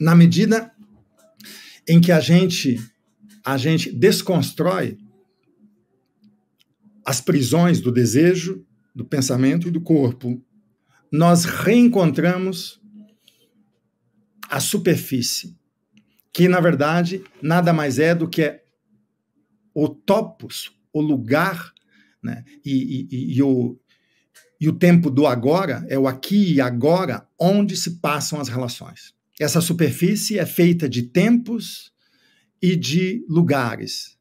na medida em que a gente a gente desconstrói as prisões do desejo, do pensamento e do corpo, nós reencontramos a superfície, que na verdade nada mais é do que o topos, o lugar, né? e, e, e o, e o tempo do agora é o aqui e agora, onde se passam as relações. Essa superfície é feita de tempos e de lugares,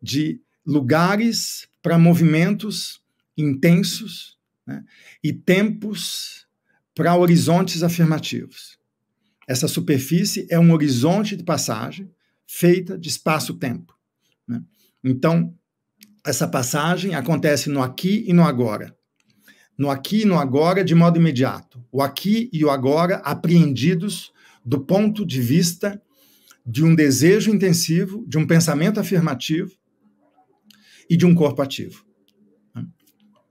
de lugares para movimentos intensos né? e tempos para horizontes afirmativos. Essa superfície é um horizonte de passagem feita de espaço-tempo. Né? Então, essa passagem acontece no aqui e no agora no aqui e no agora de modo imediato. O aqui e o agora apreendidos do ponto de vista de um desejo intensivo, de um pensamento afirmativo e de um corpo ativo.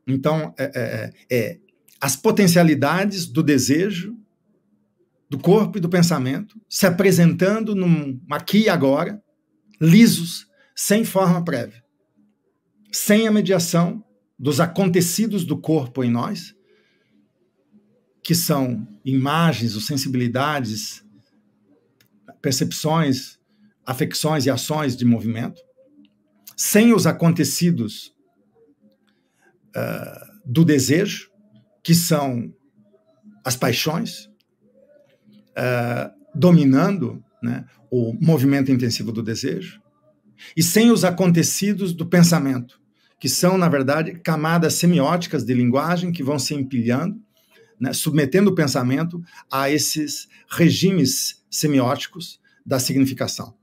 Então, é, é, é, é as potencialidades do desejo, do corpo e do pensamento se apresentando num aqui e agora, lisos, sem forma prévia, sem a mediação dos acontecidos do corpo em nós, que são imagens ou sensibilidades, percepções, afecções e ações de movimento, sem os acontecidos uh, do desejo, que são as paixões, uh, dominando né, o movimento intensivo do desejo, e sem os acontecidos do pensamento, que são, na verdade, camadas semióticas de linguagem que vão se empilhando, né, submetendo o pensamento a esses regimes semióticos da significação.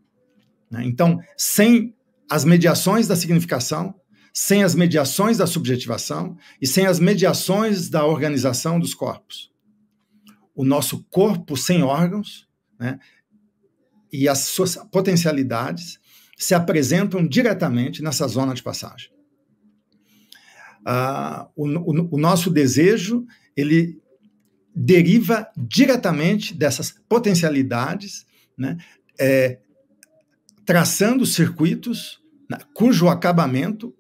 Né? Então, sem as mediações da significação, sem as mediações da subjetivação e sem as mediações da organização dos corpos. O nosso corpo sem órgãos né, e as suas potencialidades se apresentam diretamente nessa zona de passagem. Ah, o, o, o nosso desejo ele deriva diretamente dessas potencialidades, né? É, traçando circuitos né, cujo acabamento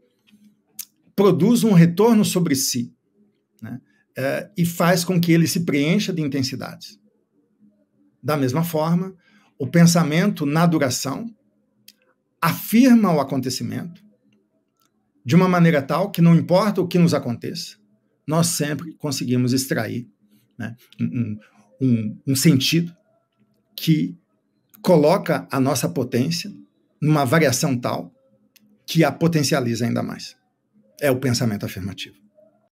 produz um retorno sobre si né? é, e faz com que ele se preencha de intensidades. Da mesma forma, o pensamento na duração afirma o acontecimento, de uma maneira tal que não importa o que nos aconteça, nós sempre conseguimos extrair né, um, um, um sentido que coloca a nossa potência numa variação tal que a potencializa ainda mais. É o pensamento afirmativo.